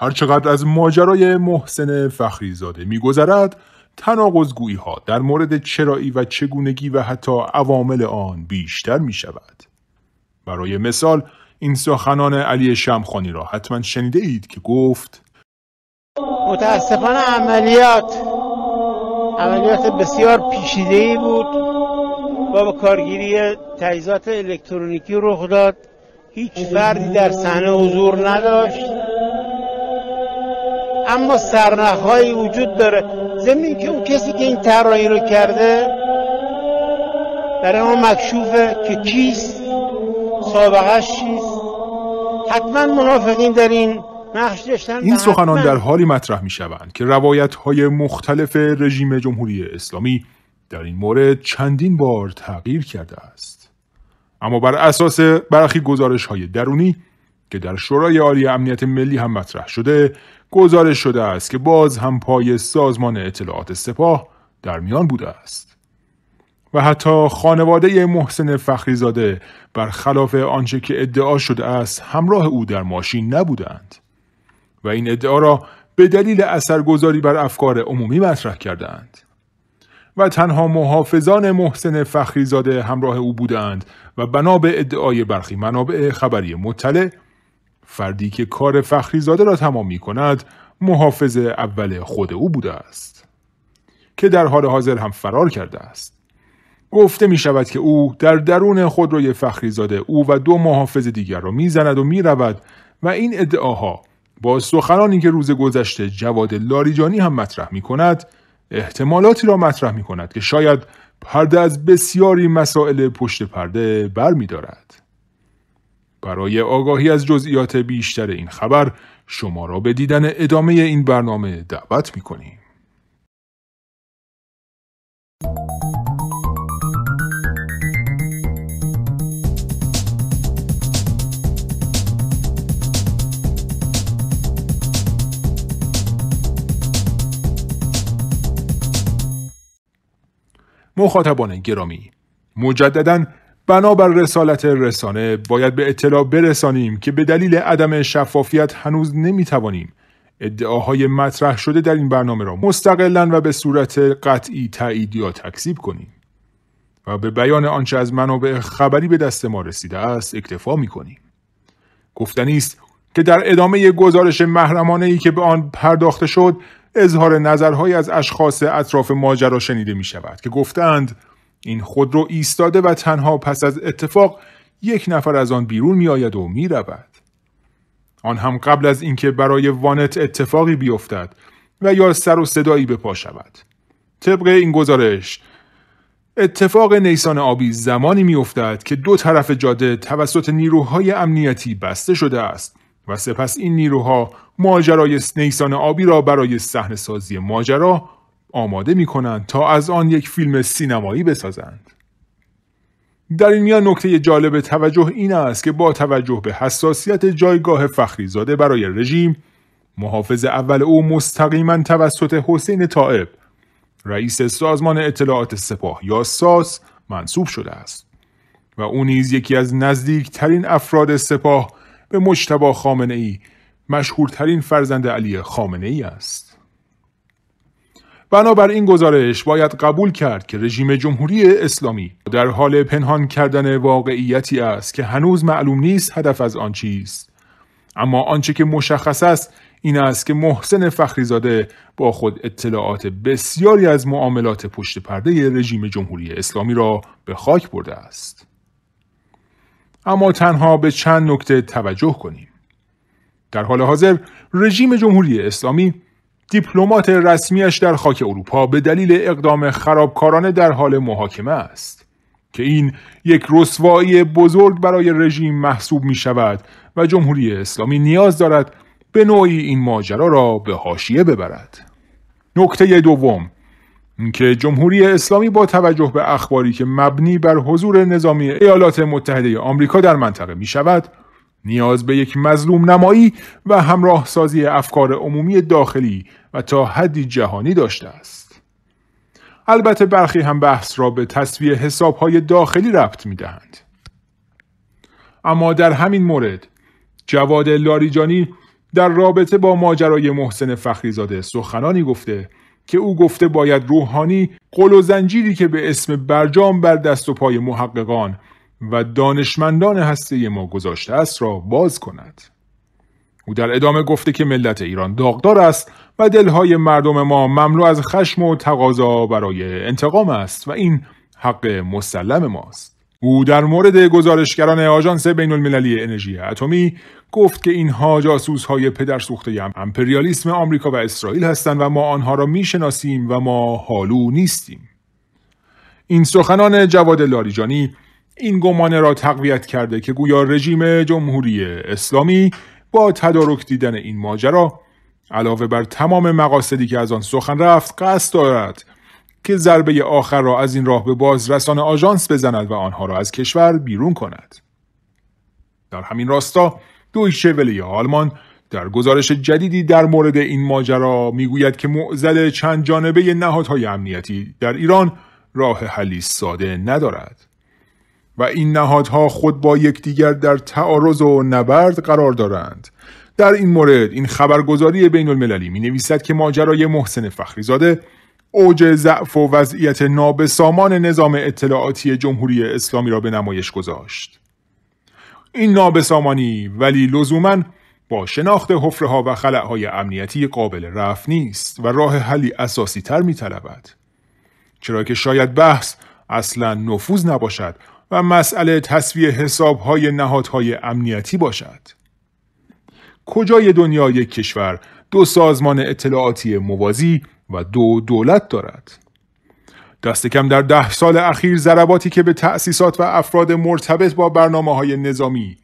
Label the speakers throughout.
Speaker 1: هرچقدر از ماجرای محسن فخریزاده زاده میگذرد گویی ها در مورد چرایی و چگونگی و حتی عوامل آن بیشتر می شود. برای مثال این سخنان علی شمخانی را حتما شنیده اید که گفت متاسفانه عملیات عملیات بسیار پیشیده ای بود و با کارگیری تجهیزات الکترونیکی رخ داد هیچ فردی در صحنه حضور نداشت اما هایی وجود داره زمین که اون کسی که این طراحی رو کرده برای ما مکشوفه که کیست سابقه چیست حتما منافقین در این این سخنان در حالی مطرح می شوند که روایت های مختلف رژیم جمهوری اسلامی در این مورد چندین بار تغییر کرده است اما بر اساس برخی گزارش های درونی که در شورای عالی امنیت ملی هم مطرح شده گزارش شده است که باز هم پای سازمان اطلاعات سپاه در میان بوده است و حتی خانواده محسن فخریزاده خلاف آنچه که ادعا شده است همراه او در ماشین نبودند و این ادعا را به دلیل اثرگذاری بر افکار عمومی مطرح کردند و تنها محافظان محسن فخریزاده همراه او بودند و بنا به ادعای برخی منابع خبری مطلع فردی که کار فخری زاده را تمام می کند محافظ اول خود او بوده است که در حال حاضر هم فرار کرده است گفته می شود که او در درون خود فخری زاده او و دو محافظ دیگر را میزند و می رود و این ادعاها با سخنانی که روز گذشته جواد لاریجانی هم مطرح می کند احتمالاتی را مطرح می کند که شاید پرده از بسیاری مسائل پشت پرده بر می دارد. برای آگاهی از جزئیات بیشتر این خبر شما را به دیدن ادامه این برنامه دعوت می کنیم. مخاطبان گرامی مجددا بنابر رسالت رسانه باید به اطلاع برسانیم که به دلیل عدم شفافیت هنوز نمیتوانیم ادعاهای مطرح شده در این برنامه را مستقلا و به صورت قطعی تایید یا تکذیب کنیم و به بیان آنچه از منابع خبری به دست ما رسیده است اکتفا میکنیم گفتنی است که در ادامه گزارش محرمانه ای که به آن پرداخته شد اظهار نظرهایی از اشخاص اطراف ماجرا شنیده می شود که گفتند این خود رو ایستاده و تنها پس از اتفاق یک نفر از آن بیرون می آید و می رود. آن هم قبل از اینکه برای وانت اتفاقی بیفتد و یا سر و صدایی به پا شود. طبق این گزارش اتفاق نیسان آبی زمانی افتد که دو طرف جاده توسط نیروهای امنیتی بسته شده است و سپس این نیروها ماجرای نیسان آبی را برای صحنه سازی ماجرا آماده می کنند تا از آن یک فیلم سینمایی بسازند. در این میان نکته جالب توجه این است که با توجه به حساسیت جایگاه فخریزاده برای رژیم محافظ اول او مستقیما توسط حسین طائب رئیس سازمان اطلاعات سپاه یا ساس منصوب شده است و او نیز یکی از نزدیکترین افراد سپاه به مشتبه خامنه ای مشهورترین فرزند علی خامنه ای است بنابر این گزارش باید قبول کرد که رژیم جمهوری اسلامی در حال پنهان کردن واقعیتی است که هنوز معلوم نیست هدف از آن چیست اما آنچه که مشخص است این است که محسن فخریزاده با خود اطلاعات بسیاری از معاملات پشت پرده رژیم جمهوری اسلامی را به خاک برده است اما تنها به چند نکته توجه کنیم در حال حاضر رژیم جمهوری اسلامی دیپلمات رسمیش در خاک اروپا به دلیل اقدام خرابکارانه در حال محاکمه است که این یک رسوایی بزرگ برای رژیم محسوب می شود و جمهوری اسلامی نیاز دارد به نوعی این ماجرا را به هاشیه ببرد نکته دوم اینکه جمهوری اسلامی با توجه به اخباری که مبنی بر حضور نظامی ایالات متحده آمریکا در منطقه می شود نیاز به یک مظلوم نمایی و همراه سازی افکار عمومی داخلی و تا حدی جهانی داشته است. البته برخی هم بحث را به تصویه حسابهای داخلی ربط می دهند. اما در همین مورد جواد لاریجانی در رابطه با ماجرای محسن فخریزاده سخنانی گفته که او گفته باید روحانی قل و زنجیری که به اسم برجام بر دست و پای محققان و دانشمندان هسته ما گذاشته است را باز کند او در ادامه گفته که ملت ایران داغدار است و دلهای مردم ما مملو از خشم و تقاضا برای انتقام است و این حق مسلم ماست او در مورد گزارشگران آژانس بین المللی انرژی اتمی گفت که اینها جاسوس های پدر امپریالیسم آمریکا و اسرائیل هستند و ما آنها را میشناسیم و ما حالو نیستیم این سخنان جواد لاریجانی این گمانه را تقویت کرده که گویا رژیم جمهوری اسلامی با تدارک دیدن این ماجرا علاوه بر تمام مقاصدی که از آن سخن رفت قصد دارد که ضربه آخر را از این راه به بازرسان آژانس بزند و آنها را از کشور بیرون کند در همین راستا دویشه ولی آلمان در گزارش جدیدی در مورد این ماجرا میگوید که معضل چند جانبه نهادهای امنیتی در ایران راه حلی ساده ندارد و این نهادها خود با یکدیگر در تعارض و نبرد قرار دارند در این مورد این خبرگزاری بین المللی می نویسد که ماجرای محسن فخریزاده اوج ضعف و وضعیت نابسامان نظام اطلاعاتی جمهوری اسلامی را به نمایش گذاشت این نابسامانی ولی لزوما با شناخت حفره ها و های امنیتی قابل رفع نیست و راه حلی اساسی تر می طلبد. چرا که شاید بحث اصلا نفوذ نباشد و مسئله تصویه حسابهای نهادهای امنیتی باشد کجای دنیا یک کشور دو سازمان اطلاعاتی موازی و دو دولت دارد دست کم در ده سال اخیر ضرباتی که به تأسیسات و افراد مرتبط با برنامه های نظامی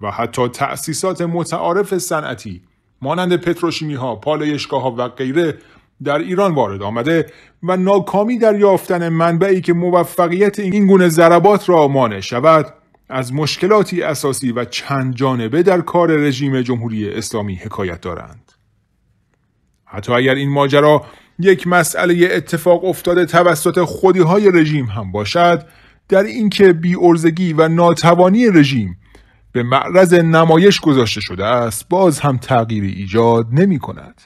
Speaker 1: و حتی تأسیسات متعارف صنعتی مانند پتروشیمی ها، پالایشگاه ها و غیره در ایران وارد آمده و ناکامی در یافتن منبعی که موفقیت این گونه ضربات را مانع شود از مشکلاتی اساسی و چند جانبه در کار رژیم جمهوری اسلامی حکایت دارند حتی اگر این ماجرا یک مسئله اتفاق افتاده توسط خودی های رژیم هم باشد در اینکه ارزگی و ناتوانی رژیم به معرض نمایش گذاشته شده است باز هم تغییری ایجاد نمی کند.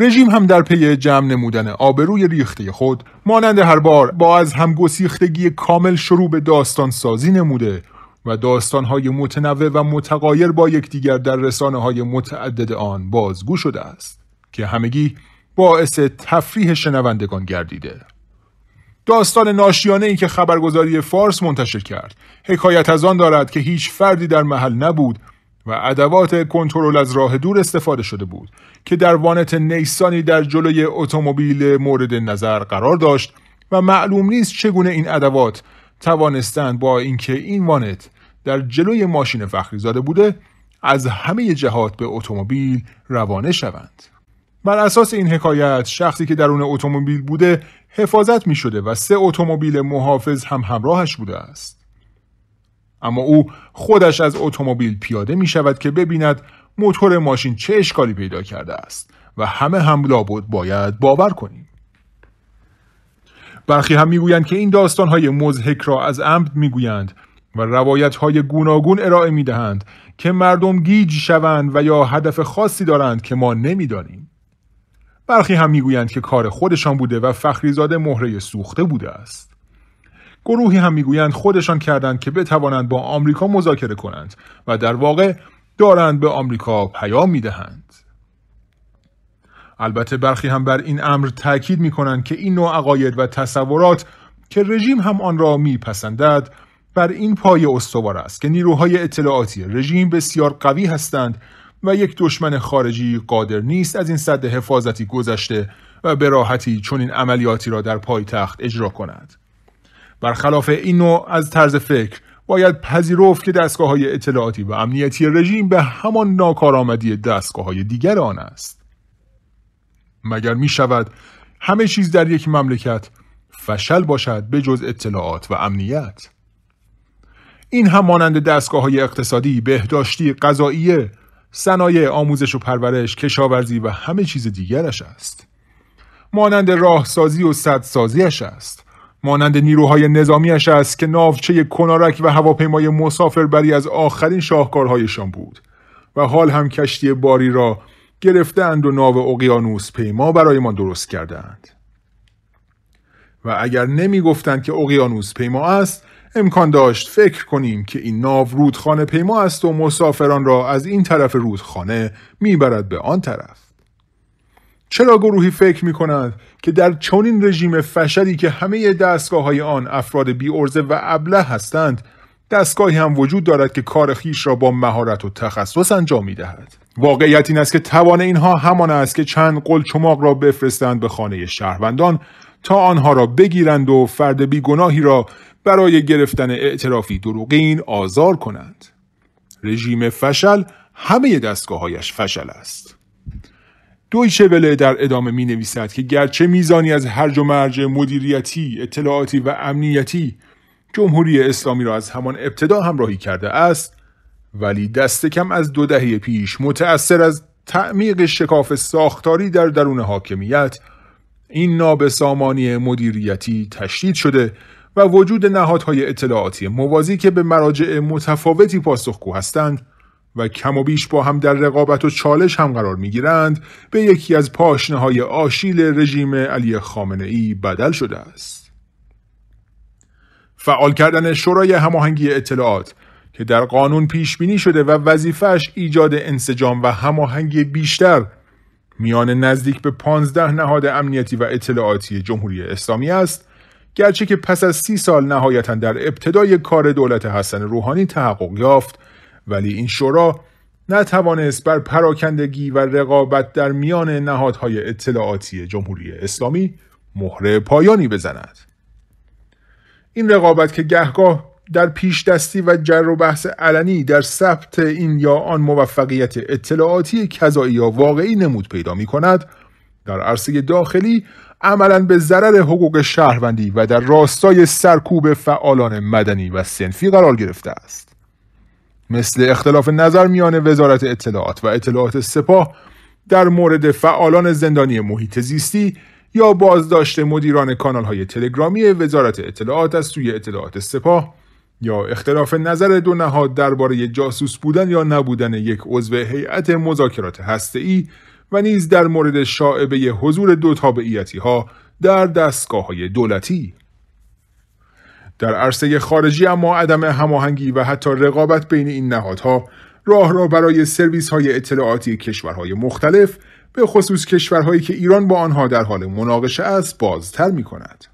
Speaker 1: رژیم هم در پی جمع نمودن آبروی ریخته خود مانند هر بار با از همگسیختگی کامل شروع به داستان سازی نموده و داستانهای متنوع و متقایر با یکدیگر در رسانه های متعدد آن بازگو شده است که همگی باعث تفریح شنوندگان گردیده داستان ناشیانه ای که خبرگزاری فارس منتشر کرد حکایت از آن دارد که هیچ فردی در محل نبود و ادوات کنترل از راه دور استفاده شده بود که در وانت نیسانی در جلوی اتومبیل مورد نظر قرار داشت و معلوم نیست چگونه این ادوات توانستند با اینکه این وانت در جلوی ماشین فخری زاده بوده از همه جهات به اتومبیل روانه شوند بر اساس این حکایت شخصی که درون اتومبیل بوده حفاظت می شده و سه اتومبیل محافظ هم همراهش بوده است اما او خودش از اتومبیل پیاده می شود که ببیند موتور ماشین چه اشکالی پیدا کرده است و همه هم لابد باید باور کنیم برخی هم میگویند که این داستان های مزهک را از عمد میگویند و روایت های گوناگون ارائه می دهند که مردم گیج شوند و یا هدف خاصی دارند که ما نمیدانیم. برخی هم میگویند که کار خودشان بوده و فخریزاده مهره سوخته بوده است. گروهی هم میگویند خودشان کردند که بتوانند با آمریکا مذاکره کنند و در واقع دارند به آمریکا پیام میدهند البته برخی هم بر این امر تاکید می کنند که این نوع عقاید و تصورات که رژیم هم آن را میپسندد بر این پای استوار است که نیروهای اطلاعاتی رژیم بسیار قوی هستند و یک دشمن خارجی قادر نیست از این صد حفاظتی گذشته و به راحتی چنین عملیاتی را در پایتخت اجرا کند. برخلاف این نوع از طرز فکر باید پذیرفت که دستگاه های اطلاعاتی و امنیتی رژیم به همان ناکارآمدی دستگاه های دیگر آن است مگر می شود همه چیز در یک مملکت فشل باشد به جز اطلاعات و امنیت این هم مانند دستگاه های اقتصادی، بهداشتی، قضایی، صنایع آموزش و پرورش، کشاورزی و همه چیز دیگرش است. مانند راهسازی و سازیش است. مانند نیروهای نظامیش است که ناوچه کنارک و هواپیمای بری از آخرین شاهکارهایشان بود و حال هم کشتی باری را گرفتند و ناو اقیانوس پیما برای ما درست کردند و اگر نمی گفتند که اقیانوس پیما است امکان داشت فکر کنیم که این ناو رودخانه پیما است و مسافران را از این طرف رودخانه میبرد به آن طرف چرا گروهی فکر می کند که در چنین رژیم فشلی که همه دستگاه های آن افراد بی ارزه و ابله هستند دستگاهی هم وجود دارد که کار خیش را با مهارت و تخصص انجام می دهد. واقعیت این است که توان اینها همان است که چند قلچماق را بفرستند به خانه شهروندان تا آنها را بگیرند و فرد بیگناهی را برای گرفتن اعترافی دروغین آزار کنند. رژیم فشل همه دستگاه هایش فشل است. دویچه وله در ادامه می نویسد که گرچه میزانی از هر و مرج مدیریتی، اطلاعاتی و امنیتی جمهوری اسلامی را از همان ابتدا همراهی کرده است ولی دست کم از دو دهه پیش متأثر از تعمیق شکاف ساختاری در درون حاکمیت این سامانی مدیریتی تشدید شده و وجود نهادهای اطلاعاتی موازی که به مراجع متفاوتی پاسخگو هستند و کم و بیش با هم در رقابت و چالش هم قرار می گیرند به یکی از پاشنه های آشیل رژیم علی خامنه ای بدل شده است. فعال کردن شورای هماهنگی اطلاعات که در قانون پیش بینی شده و وظیفش ایجاد انسجام و هماهنگی بیشتر میان نزدیک به 15 نهاد امنیتی و اطلاعاتی جمهوری اسلامی است گرچه که پس از سی سال نهایتا در ابتدای کار دولت حسن روحانی تحقق یافت ولی این شورا نتوانست بر پراکندگی و رقابت در میان نهادهای اطلاعاتی جمهوری اسلامی مهر پایانی بزند این رقابت که گهگاه در پیش دستی و جر و بحث علنی در ثبت این یا آن موفقیت اطلاعاتی کذایی یا واقعی نمود پیدا می کند در عرصه داخلی عملا به ضرر حقوق شهروندی و در راستای سرکوب فعالان مدنی و سنفی قرار گرفته است مثل اختلاف نظر میان وزارت اطلاعات و اطلاعات سپاه در مورد فعالان زندانی محیط زیستی یا بازداشت مدیران کانال های تلگرامی وزارت اطلاعات از سوی اطلاعات سپاه یا اختلاف نظر دو نهاد درباره جاسوس بودن یا نبودن یک عضو هیئت مذاکرات ای و نیز در مورد شاعبه حضور دو تابعیتی ها در دستگاه های دولتی در عرصه خارجی اما عدم هماهنگی و حتی رقابت بین این نهادها راه را برای سرویس های اطلاعاتی کشورهای مختلف به خصوص کشورهایی که ایران با آنها در حال مناقشه است بازتر می کند.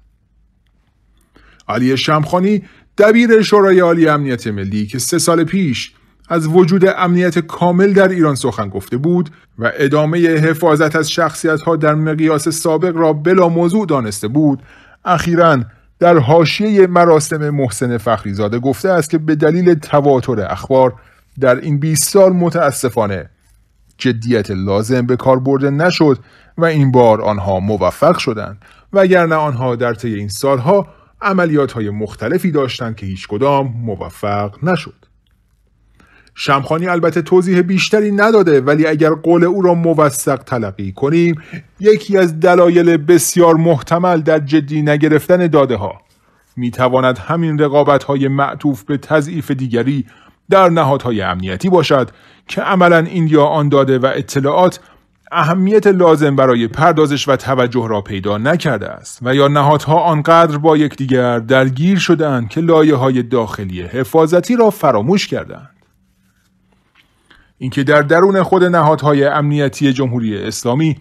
Speaker 1: علی شمخانی دبیر شورای عالی امنیت ملی که سه سال پیش از وجود امنیت کامل در ایران سخن گفته بود و ادامه حفاظت از شخصیت ها در مقیاس سابق را بلا موضوع دانسته بود اخیرا در حاشیه مراسم محسن فخریزاده گفته است که به دلیل تواتر اخبار در این 20 سال متاسفانه جدیت لازم به کار برده نشد و این بار آنها موفق شدند وگرنه آنها در طی این سالها عملیات های مختلفی داشتند که هیچ کدام موفق نشد شمخانی البته توضیح بیشتری نداده ولی اگر قول او را موثق تلقی کنیم یکی از دلایل بسیار محتمل در جدی نگرفتن داده ها می تواند همین رقابت های معطوف به تضعیف دیگری در نهادهای امنیتی باشد که عملا این یا آن داده و اطلاعات اهمیت لازم برای پردازش و توجه را پیدا نکرده است و یا نهادها آنقدر با یکدیگر درگیر شدند که لایه های داخلی حفاظتی را فراموش کردند. اینکه در درون خود نهادهای امنیتی جمهوری اسلامی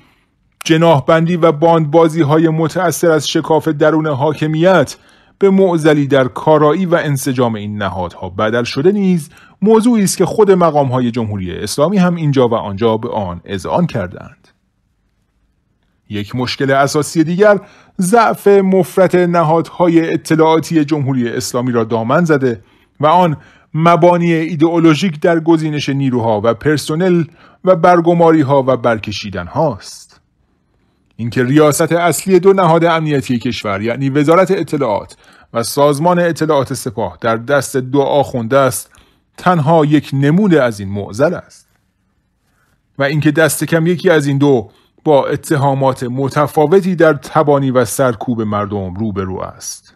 Speaker 1: جناهبندی و باندبازی های متأثر از شکاف درون حاکمیت به معزلی در کارایی و انسجام این نهادها بدل شده نیز موضوعی است که خود مقام های جمهوری اسلامی هم اینجا و آنجا به آن اذعان کردند یک مشکل اساسی دیگر ضعف مفرت نهادهای اطلاعاتی جمهوری اسلامی را دامن زده و آن مبانی ایدئولوژیک در گزینش نیروها و پرسنل و برگماری ها و برکشیدن هاست اینکه ریاست اصلی دو نهاد امنیتی کشور یعنی وزارت اطلاعات و سازمان اطلاعات سپاه در دست دو آخونده است تنها یک نمونه از این معزل است و اینکه دست کم یکی از این دو با اتهامات متفاوتی در تبانی و سرکوب مردم روبرو است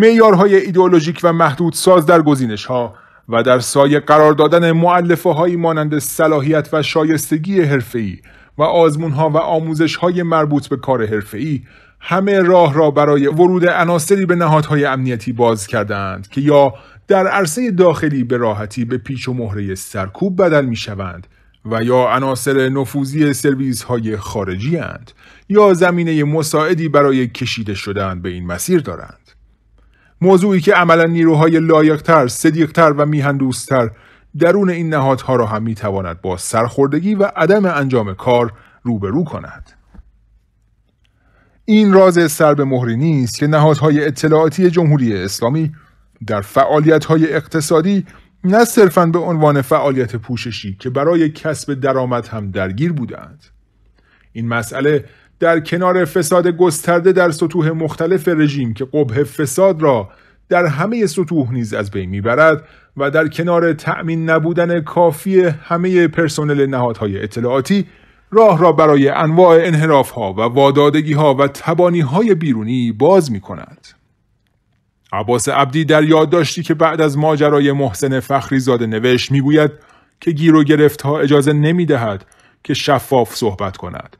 Speaker 1: معیارهای ایدئولوژیک و محدود ساز در گزینش ها و در سایه قرار دادن معلفه های مانند صلاحیت و شایستگی حرفه‌ای و آزمون ها و آموزش های مربوط به کار حرفه‌ای همه راه را برای ورود عناصری به نهادهای امنیتی باز کردند که یا در عرصه داخلی به راحتی به پیچ و مهره سرکوب بدل می شوند و یا عناصر نفوذی سرویس های خارجی هند یا زمینه مساعدی برای کشیده شدن به این مسیر دارند. موضوعی که عملا نیروهای لایقتر صدیقتر و میهندوستر درون این نهادها را هم میتواند با سرخوردگی و عدم انجام کار روبرو کند این راز سر به مهری نیست که نهادهای اطلاعاتی جمهوری اسلامی در فعالیتهای اقتصادی نه صرفا به عنوان فعالیت پوششی که برای کسب درآمد هم درگیر بودند این مسئله در کنار فساد گسترده در سطوح مختلف رژیم که قبه فساد را در همه سطوح نیز از بین میبرد و در کنار تأمین نبودن کافی همه پرسنل نهادهای اطلاعاتی راه را برای انواع انحراف ها و وادادگی ها و تبانی های بیرونی باز می کند. عباس عبدی در یادداشتی که بعد از ماجرای محسن فخری زاده نوشت میگوید که گیر و گرفت ها اجازه نمی دهد که شفاف صحبت کند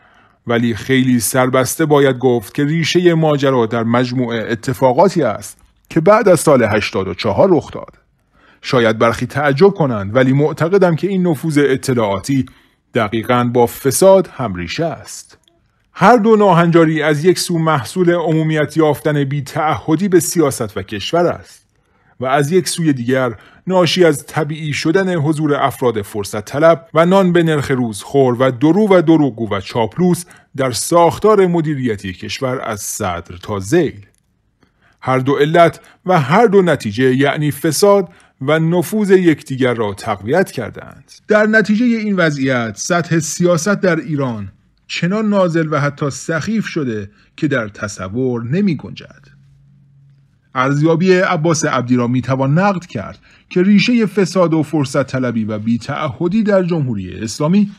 Speaker 1: ولی خیلی سربسته باید گفت که ریشه ماجرا در مجموعه اتفاقاتی است که بعد از سال 84 رخ داد. شاید برخی تعجب کنند ولی معتقدم که این نفوذ اطلاعاتی دقیقا با فساد هم ریشه است. هر دو ناهنجاری از یک سو محصول عمومیت یافتن بی تعهدی به سیاست و کشور است. و از یک سوی دیگر ناشی از طبیعی شدن حضور افراد فرصت طلب و نان به نرخ روز خور و درو و دروگو و چاپلوس در ساختار مدیریتی کشور از صدر تا زیل هر دو علت و هر دو نتیجه یعنی فساد و نفوذ یکدیگر را تقویت کردند در نتیجه این وضعیت سطح سیاست در ایران چنان نازل و حتی سخیف شده که در تصور نمی گنجد. ارزیابی عباس عبدی می توان نقد کرد که ریشه فساد و فرصت طلبی و بیتعهدی در جمهوری اسلامی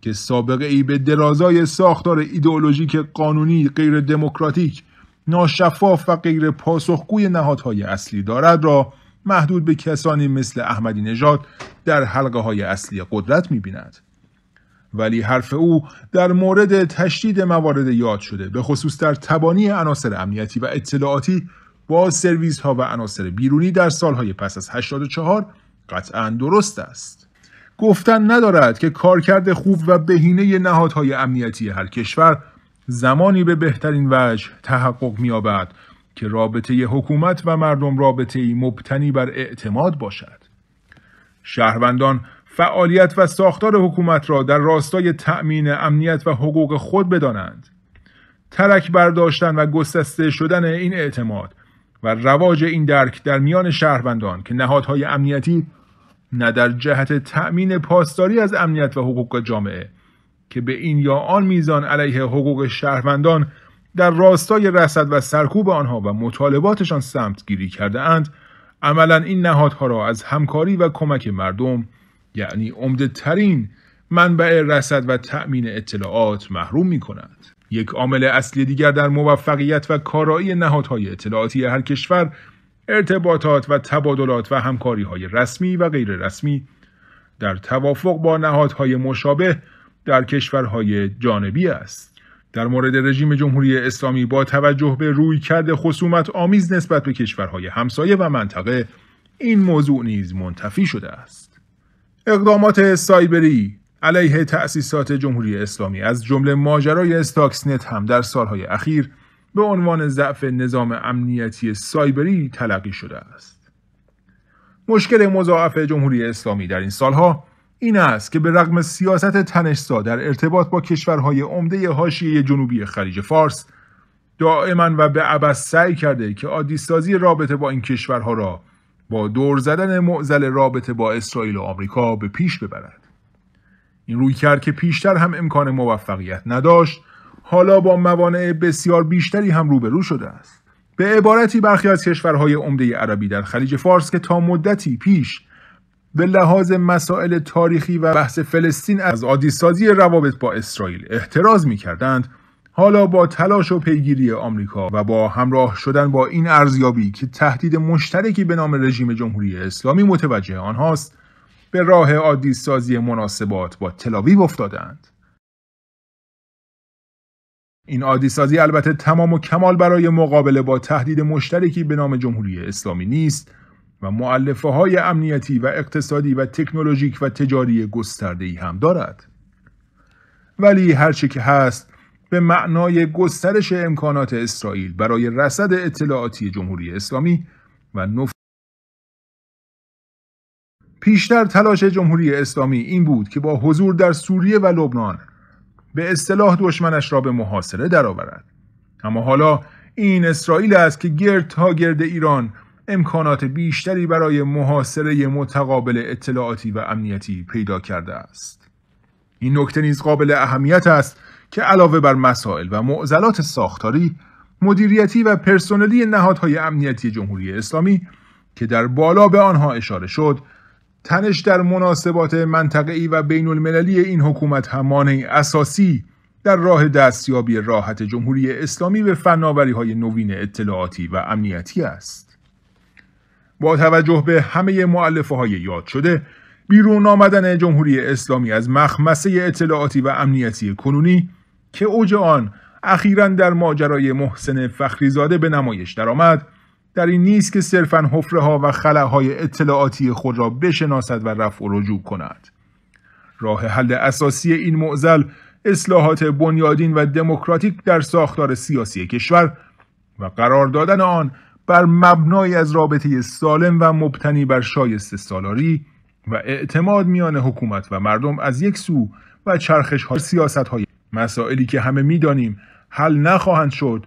Speaker 1: که سابقه ای به درازای ساختار ایدئولوژیک قانونی غیر دموکراتیک ناشفاف و غیر پاسخگوی نهادهای اصلی دارد را محدود به کسانی مثل احمدی نژاد در حلقه های اصلی قدرت می ولی حرف او در مورد تشدید موارد یاد شده به خصوص در تبانی عناصر امنیتی و اطلاعاتی با سرویس ها و عناصر بیرونی در سالهای پس از 84 قطعا درست است گفتن ندارد که کارکرد خوب و بهینه نهادهای امنیتی هر کشور زمانی به بهترین وجه تحقق می‌یابد که رابطه حکومت و مردم رابطه مبتنی بر اعتماد باشد شهروندان فعالیت و ساختار حکومت را در راستای تأمین امنیت و حقوق خود بدانند ترک برداشتن و گسسته شدن این اعتماد و رواج این درک در میان شهروندان که نهادهای امنیتی نه در جهت تأمین پاسداری از امنیت و حقوق جامعه که به این یا آن میزان علیه حقوق شهروندان در راستای رسد و سرکوب آنها و مطالباتشان سمت گیری کرده اند عملا این نهادها را از همکاری و کمک مردم یعنی عمده ترین منبع رسد و تأمین اطلاعات محروم می کند. یک عامل اصلی دیگر در موفقیت و کارایی نهادهای اطلاعاتی هر کشور ارتباطات و تبادلات و همکاری های رسمی و غیر رسمی در توافق با نهادهای مشابه در کشورهای جانبی است. در مورد رژیم جمهوری اسلامی با توجه به رویکرد خصومت آمیز نسبت به کشورهای همسایه و منطقه این موضوع نیز منتفی شده است. اقدامات سایبری علیه تأسیسات جمهوری اسلامی از جمله ماجرای نت هم در سالهای اخیر به عنوان ضعف نظام امنیتی سایبری تلقی شده است. مشکل مضاعف جمهوری اسلامی در این سالها این است که به رغم سیاست تنشسا در ارتباط با کشورهای عمده حاشیه جنوبی خلیج فارس دائما و به ابد سعی کرده که عادیسازی رابطه با این کشورها را با دور زدن معزل رابطه با اسرائیل و آمریکا به پیش ببرد. این روی کرد که پیشتر هم امکان موفقیت نداشت حالا با موانع بسیار بیشتری هم روبرو شده است به عبارتی برخی از کشورهای عمده عربی در خلیج فارس که تا مدتی پیش به لحاظ مسائل تاریخی و بحث فلسطین از عادیسازی روابط با اسرائیل احتراز می کردند حالا با تلاش و پیگیری آمریکا و با همراه شدن با این ارزیابی که تهدید مشترکی به نام رژیم جمهوری اسلامی متوجه آنهاست به راه عادی سازی مناسبات با تلاویو افتادند. این عادی سازی البته تمام و کمال برای مقابله با تهدید مشترکی به نام جمهوری اسلامی نیست و معلفه های امنیتی و اقتصادی و تکنولوژیک و تجاری گسترده ای هم دارد. ولی هرچه که هست به معنای گسترش امکانات اسرائیل برای رسد اطلاعاتی جمهوری اسلامی و نفوذ پیشتر تلاش جمهوری اسلامی این بود که با حضور در سوریه و لبنان به اصطلاح دشمنش را به محاصره درآورد اما حالا این اسرائیل است که گرد تا گرد ایران امکانات بیشتری برای محاصره متقابل اطلاعاتی و امنیتی پیدا کرده است این نکته نیز قابل اهمیت است که علاوه بر مسائل و معضلات ساختاری مدیریتی و پرسنلی نهادهای امنیتی جمهوری اسلامی که در بالا به آنها اشاره شد تنش در مناسبات منطقه‌ای و بین المللی این حکومت همانه اساسی در راه دستیابی راحت جمهوری اسلامی به فناوری های نوین اطلاعاتی و امنیتی است. با توجه به همه معلفه های یاد شده، بیرون آمدن جمهوری اسلامی از مخمسه اطلاعاتی و امنیتی کنونی که اوج آن اخیرا در ماجرای محسن فخریزاده به نمایش درآمد، در این نیست که صرفا حفره ها و های اطلاعاتی خود را بشناسد و رفع و رجوع کند راه حل اساسی این معزل اصلاحات بنیادین و دموکراتیک در ساختار سیاسی کشور و قرار دادن آن بر مبنای از رابطه سالم و مبتنی بر شایسته سالاری و اعتماد میان حکومت و مردم از یک سو و چرخش های سیاست های مسائلی که همه میدانیم حل نخواهند شد